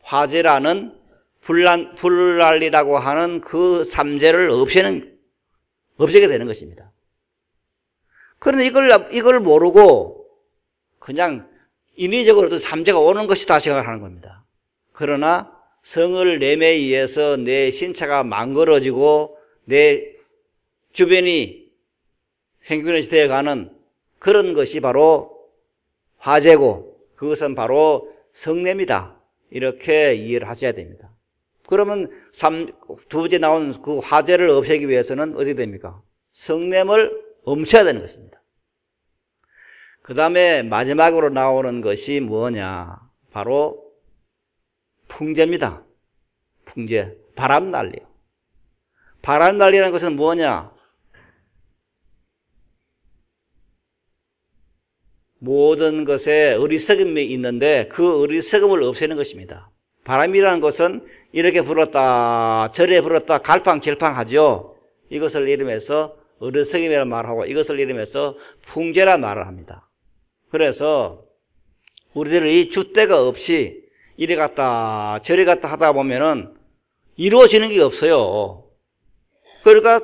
화재라는 불란 불란리라고 하는 그 삼재를 없애는 없애게 되는 것입니다. 그런데 이걸 이걸 모르고 그냥 인위적으로도 삼재가 오는 것이다 생각하는 겁니다. 그러나 성을 냄에 의해서 내 신체가 망가러지고 내 주변이 행균이 되어가는 그런 것이 바로 화재고 그것은 바로 성냄이다 이렇게 이해를 하셔야 됩니다. 그러면 3, 두 번째 나온 그 화제를 없애기 위해서는 어떻게 됩니까? 성냄을 엄쳐야 되는 것입니다. 그 다음에 마지막으로 나오는 것이 뭐냐? 바로 풍제입니다. 풍제. 바람난리요. 바람난리라는 것은 뭐냐? 모든 것에 어리석음이 있는데 그 어리석음을 없애는 것입니다. 바람이라는 것은 이렇게 불었다, 저래 불었다, 갈팡질팡하죠. 이것을 이름해서 어리석임이라는 말하고 이것을 이름해서 풍제라 말을 합니다. 그래서 우리들이 주대가 없이 이리 갔다 저리 갔다 하다 보면은 이루어지는 게 없어요. 그러니까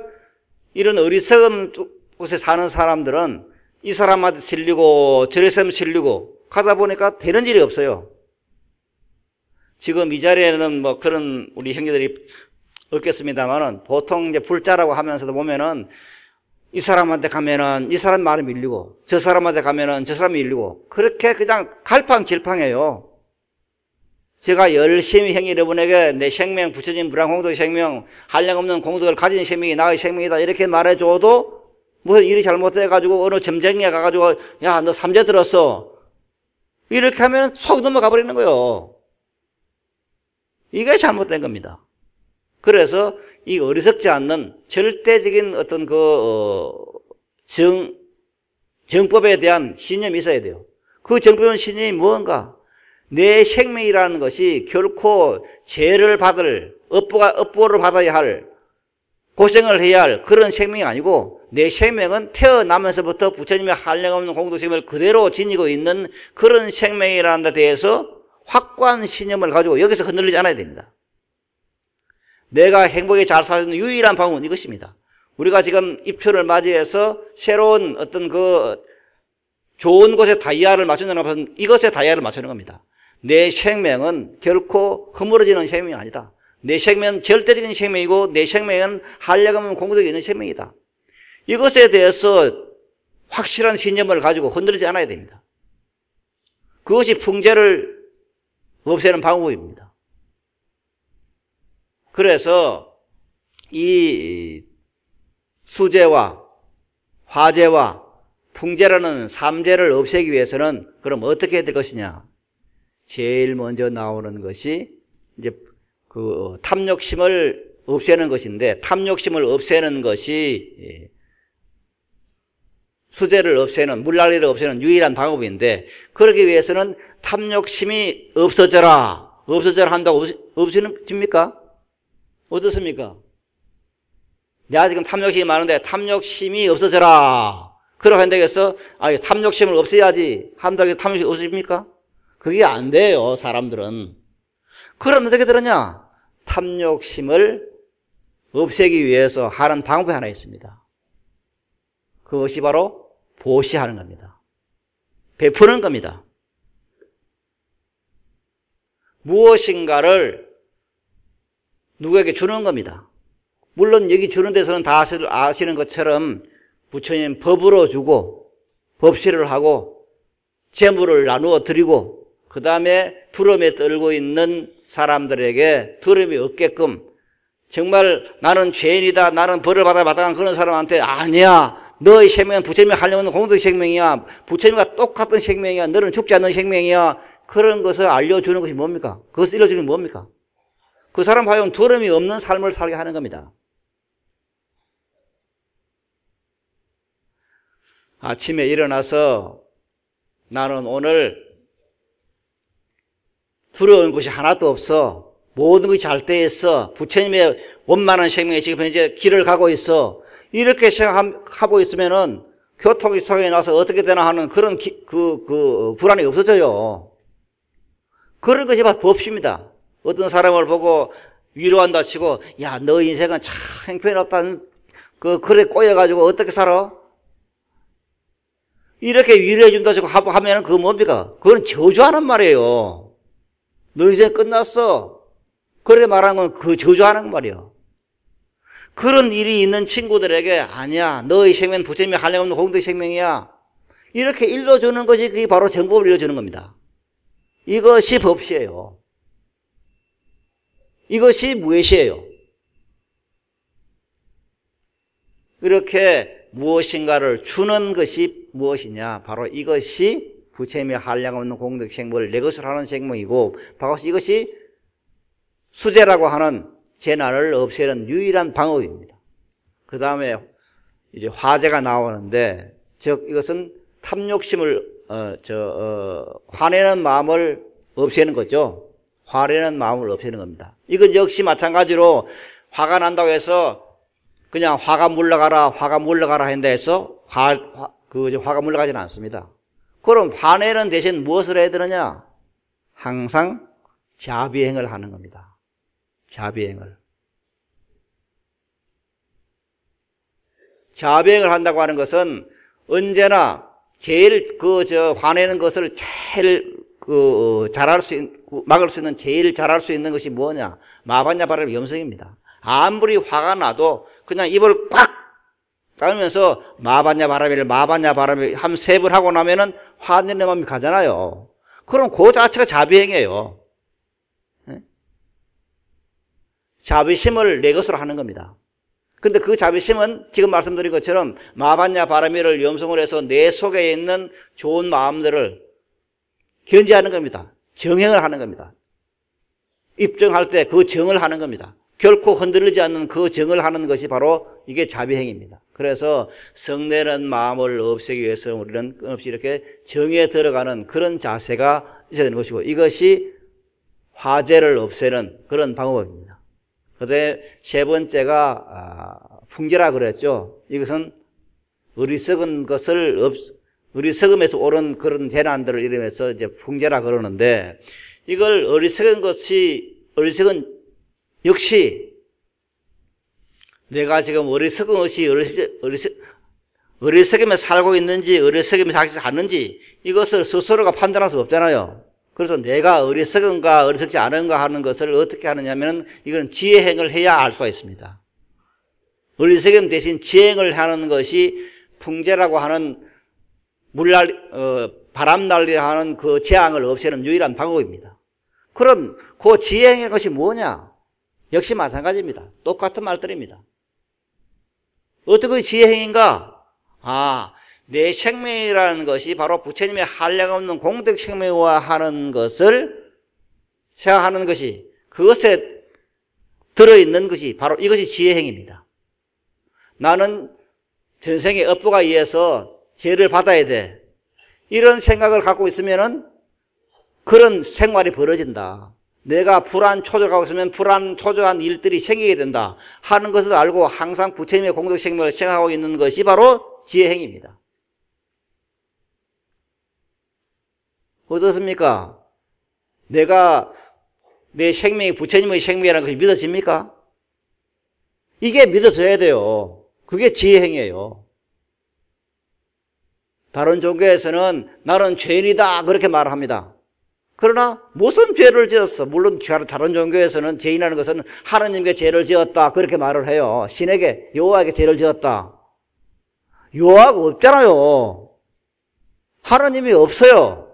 이런 어리석은 곳에 사는 사람들은 이 사람한테 실리고 저리 사람 실리고 가다 보니까 되는 일이 없어요. 지금 이 자리에는 뭐 그런 우리 형제들이 없겠습니다만은 보통 이제 불자라고 하면서도 보면은 이 사람한테 가면은 이 사람 말이 밀리고 저 사람한테 가면은 저 사람이 밀리고 그렇게 그냥 갈팡질팡해요. 제가 열심히 형이 여러분에게 내 생명 부처님 불안공덕 생명 한량없는 공덕을 가진 생명이 나의 생명이다 이렇게 말해줘도 무슨 뭐 일이 잘못돼가지고 어느 점쟁이에 가가지고 야 너 삼재 들었어 이렇게 하면 속 넘어가 버리는 거예요. 이게 잘못된 겁니다. 그래서 이 어리석지 않는 절대적인 어떤 그, 어, 정, 정법에 대한 신념이 있어야 돼요. 그 정법은 신념이 무언가? 내 생명이라는 것이 결코 죄를 받을, 업보가, 업보를 받아야 할, 고생을 해야 할 그런 생명이 아니고 내 생명은 태어나면서부터 부처님의 한량 없는 공생명을 그대로 지니고 있는 그런 생명이라는 데 대해서 확고한 신념을 가지고 여기서 흔들리지 않아야 됩니다. 내가 행복에 잘 사는 유일한 방법은 이것입니다. 우리가 지금 입표를 맞이해서 새로운 어떤 그 좋은 곳에 다이아를 맞춘는 것은 이것에 다이아를 맞추는 겁니다. 내 생명은 결코 허물어지는 생명이 아니다. 내 생명은 절대적인 생명이고 내 생명은 한량없는 공덕이 있는 생명이다. 이것에 대해서 확실한 신념을 가지고 흔들리지 않아야 됩니다. 그것이 풍재를 없애는 방법입니다. 그래서 이 수재와 화재와 풍재라는 삼재를 없애기 위해서는 그럼 어떻게 해야 될 것이냐? 제일 먼저 나오는 것이 이제 그 탐욕심을 없애는 것인데 탐욕심을 없애는 것이 예, 수재를 없애는 물난리를 없애는 유일한 방법인데 그러기 위해서는 탐욕심이 없어져라 없어져라 한다고 없어집니까? 어떻습니까? 내가 지금 탐욕심이 많은데 탐욕심이 없어져라 그러고 한다고 해아 탐욕심을 없애야지 한다고 탐욕심이 없어집니까? 그게 안 돼요 사람들은 그럼 어떻게 되느냐 탐욕심을 없애기 위해서 하는 방법이 하나 있습니다 그것이 바로 보시하는 겁니다. 베푸는 겁니다. 무엇인가를 누구에게 주는 겁니다. 물론 여기 주는 데서는 다 아시는 것처럼 부처님 법으로 주고 법실을 하고 재물을 나누어 드리고 그 다음에 두려에 떨고 있는 사람들에게 두려이 없게끔 정말 나는 죄인이다 나는 벌을 받아 마땅한 그런 사람한테 아니야 너의 생명은 부처님이 하려는 공덕 생명이야. 부처님과 똑같은 생명이야. 너는 죽지 않는 생명이야. 그런 것을 알려주는 것이 뭡니까? 그것을 일러주는 게 뭡니까? 그 사람 과여 두려움이 없는 삶을 살게 하는 겁니다. 아침에 일어나서 나는 오늘 두려운 것이 하나도 없어. 모든 것이 잘 돼 있어. 부처님의 원만한 생명이 지금 현재 길을 가고 있어. 이렇게 생각하고 있으면은 교통이 소에 나서 어떻게 되나 하는 그런 기, 그, 그, 불안이 없어져요. 그런 것이 바로 법입니다. 어떤 사람을 보고 위로한다 치고, 야, 너 인생은 참 행편없다는, 그, 글에 꼬여가지고 어떻게 살아? 이렇게 위로해준다 치고 하면은 그 뭡니까? 그건 저주하는 말이에요. 너 인생 끝났어. 그래 말하는 건 그 저주하는 말이에요. 그런 일이 있는 친구들에게 아니야 너의 생명 부재미 하나님 없는 공동 생명이야 이렇게 일러주는 것이 그게 바로 정법을 일러주는 겁니다 이것이 법시예요 이것이 무엇이에요 이렇게 무엇인가를 주는 것이 무엇이냐 바로 이것이 부채며 한량 없는 공덕 생물을 내 것으로 하는 생명이고 바로 이것이 수제라고 하는 재난을 없애는 유일한 방법입니다. 그 다음에 이제 화제가 나오는데, 즉 이것은 탐욕심을 어, 저 어, 화내는 마음을 없애는 거죠. 화내는 마음을 없애는 겁니다. 이것 역시 마찬가지로 화가 난다고 해서 그냥 화가 물러가라, 화가 물러가라 한다 해서 화, 화, 그 화가 물러가지는 않습니다. 그럼 화내는 대신 무엇을 해야 되느냐? 항상 자비행을 하는 겁니다. 자비행을. 자비행을 한다고 하는 것은 언제나 제일 그 저 화내는 것을 제일 그 어, 잘할 수 있, 그 막을 수 있는 제일 잘할 수 있는 것이 뭐냐? 마반야바를 염성입니다. 아무리 화가 나도 그냥 입을 꽉 까면서 마반야 바람이를 마반야 바람이 한세 번 하고 나면은 화내는 마음이 가잖아요. 그럼 그 자체가 자비행이에요. 자비심을 내 것으로 하는 겁니다. 근데 그 자비심은 지금 말씀드린 것처럼 마반야 바람이를 염성을 해서 내 속에 있는 좋은 마음들을 견제하는 겁니다. 정행을 하는 겁니다. 입증할 때 그 정을 하는 겁니다. 결코 흔들리지 않는 그 정을 하는 것이 바로 이게 자비행입니다. 위 그래서 성내는 마음을 없애기 위해서 우리는 끊없이 이렇게 정에 들어가는 그런 자세가 있어야 되는 것이고 이것이 화재를 없애는 그런 방법입니다. 그다음에 세 번째가 아, 풍계라 그랬죠. 이것은 의리석은 것을 없, 의리석음에서 오른 그런 대난들을 이름해서 이제 풍계라 그러는데 이걸 의리석은 것이 의리석은 역시 내가 지금 의리석은 것이 의리석 의리석임에 살고 있는지 의리석임에 살지 않는지 이것을 스스로가 판단할 수 없잖아요. 그래서 내가 어리석은가 어리석지 않은가 하는 것을 어떻게 하느냐면 이건 지혜행을 해야 알 수가 있습니다. 어리석음 대신 지행을 하는 것이 풍제라고 하는 물날 어, 바람 날리라 하는 그 재앙을 없애는 유일한 방법입니다. 그럼 그 지행의 것이 뭐냐? 역시 마찬가지입니다. 똑같은 말들입니다. 어떻게 그 지혜행인가? 아, 내 생명이라는 것이 바로 부처님의 한량 없는 공덕 생명과 하는 것을 생각하는 것이 그것에 들어있는 것이 바로 이것이 지혜행입니다. 나는 전생의 업보가 의해서 죄를 받아야 돼. 이런 생각을 갖고 있으면은 그런 생활이 벌어진다. 내가 불안 초조하고 있으면 불안 초조한 일들이 생기게 된다 하는 것을 알고 항상 부처님의 공덕 생명을 생각하고 있는 것이 바로 지혜행입니다. 어떻습니까? 내가 내 생명이 부처님의 생명이라는 것이 믿어집니까? 이게 믿어져야 돼요. 그게 지혜행이에요. 다른 종교에서는 나는 죄인이다 그렇게 말 합니다. 그러나 무슨 죄를 지었어? 물론 다른 종교에서는 죄인이라는 것은 하나님께 죄를 지었다 그렇게 말을 해요. 신에게 여호와에게 죄를 지었다. 여호와가 없잖아요. 하나님이 없어요.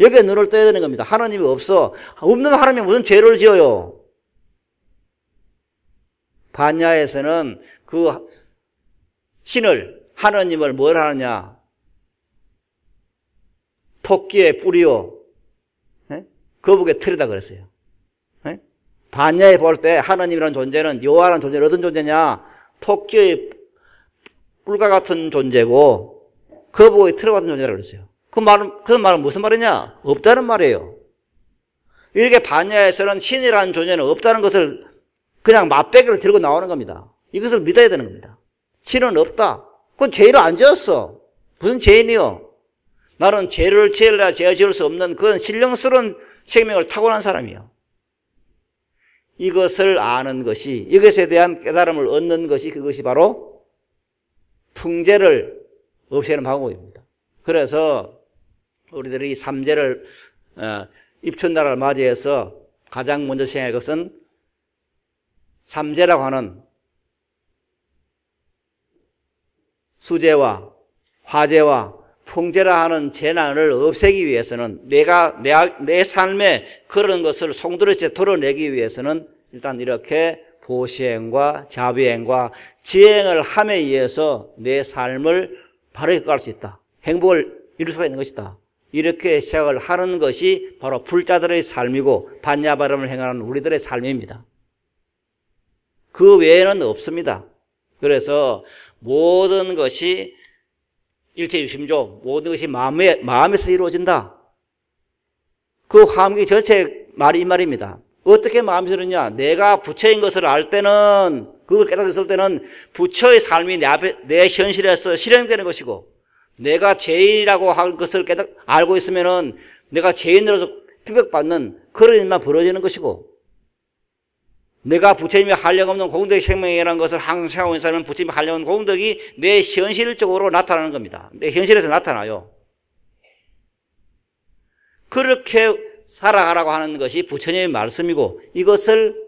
여기에 눈을 떠야 되는 겁니다. 하나님이 없어. 없는 하나님이 무슨 죄를 지어요? 반야에서는 그 신을, 하나님을 뭘 하느냐? 토끼의 뿌리요. 에? 네? 거북의 틀이다 그랬어요. 에? 네? 반야에 볼 때 하나님이라는 존재는, 여호와라는 존재는 어떤 존재냐? 토끼의 뿔과 같은 존재고, 거북의 틀 같은 존재라고 그랬어요. 그 말은, 그 말은 무슨 말이냐? 없다는 말이에요. 이렇게 반야에서는 신이라는 존재는 없다는 것을 그냥 맛배기로 들고 나오는 겁니다. 이것을 믿어야 되는 겁니다. 신은 없다. 그건 죄를 안 지었어. 무슨 죄인이요? 나는 죄를 지을래죄 지을 수 없는 그런 신령스러운 생명을 타고난 사람이요. 이것을 아는 것이, 이것에 대한 깨달음을 얻는 것이 그것이 바로 풍제를 없애는 방법입니다. 그래서 우리들이 삼재를 어, 입춘나라를 맞이해서 가장 먼저 시행할 것은 삼재라고 하는 수재와화재와풍재라 하는 재난을 없애기 위해서는 내가 내, 내 삶에 그런 것을 송두리째 드러내기 위해서는 일단 이렇게 보시행과 자비행과 지행을 함에 의해서 내 삶을 바르게 갈수 있다. 행복을 이룰 수가 있는 것이다. 이렇게 시작을 하는 것이 바로 불자들의 삶이고 반야바람을 행하는 우리들의 삶입니다. 그 외에는 없습니다. 그래서 모든 것이 일체유심조 모든 것이 마음에, 마음에서 이루어진다. 그 화엄기 전체 말이 이 말입니다. 어떻게 마음에서 이냐 내가 부처인 것을 알 때는 그걸 깨닫았을 때는 부처의 삶이 내, 내 현실에서 실행되는 것이고 내가 죄인이라고 할 것을 깨닫, 알고 있으면은 내가 죄인으로서 피격받는 그런 일만 벌어지는 것이고 내가 부처님이 한량 없는 공덕의 생명이라는 것을 항상 하고 있는 사람은 부처님이 한량 없는 공덕이 내 현실적으로 나타나는 겁니다. 내 현실에서 나타나요. 그렇게 살아가라고 하는 것이 부처님의 말씀이고 이것을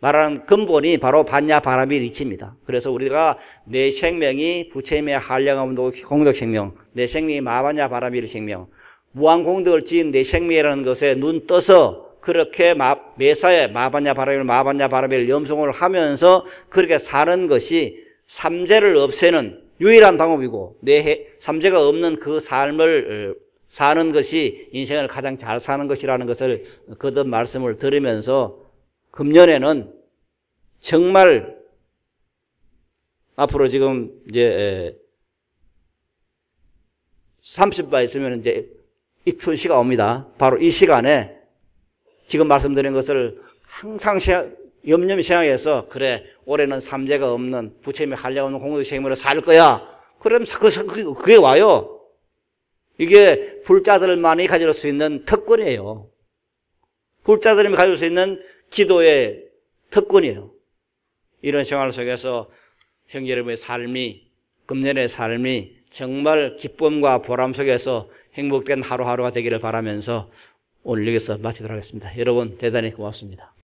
말하는 근본이 바로 반야 바람이 리치입니다. 그래서 우리가 내 생명이 부채임의 한량함 공덕 생명, 내 생명이 마반야 바람이 생명, 무한 공덕을 지은 내 생명이라는 것에 눈 떠서 그렇게 마, 매사에 마반야 바람일 마반야 바람일 염송을 하면서 그렇게 사는 것이 삼재를 없애는 유일한 방법이고 내 삼재가 없는 그 삶을 어, 사는 것이 인생을 가장 잘 사는 것이라는 것을 거듭 말씀을 들으면서 금년에는 정말 앞으로 지금 이제 30바 있으면 이제 입출시가 옵니다. 바로 이 시간에 지금 말씀드린 것을 항상 염려이 생각해서 그래 올해는 삼재가 없는 부처님이 하려고 하는 공도 책임으로 살 거야. 그럼 그, 그 게 와요. 이게 불자들만이 가질 수 있는 특권이에요. 불자들이 가질 수 있는 기도의 특권이에요. 이런 생활 속에서 형제 여러분의 삶이 금년의 삶이 정말 기쁨과 보람 속에서 행복된 하루하루가 되기를 바라면서 오늘 여기서 마치도록 하겠습니다. 여러분 대단히 고맙습니다.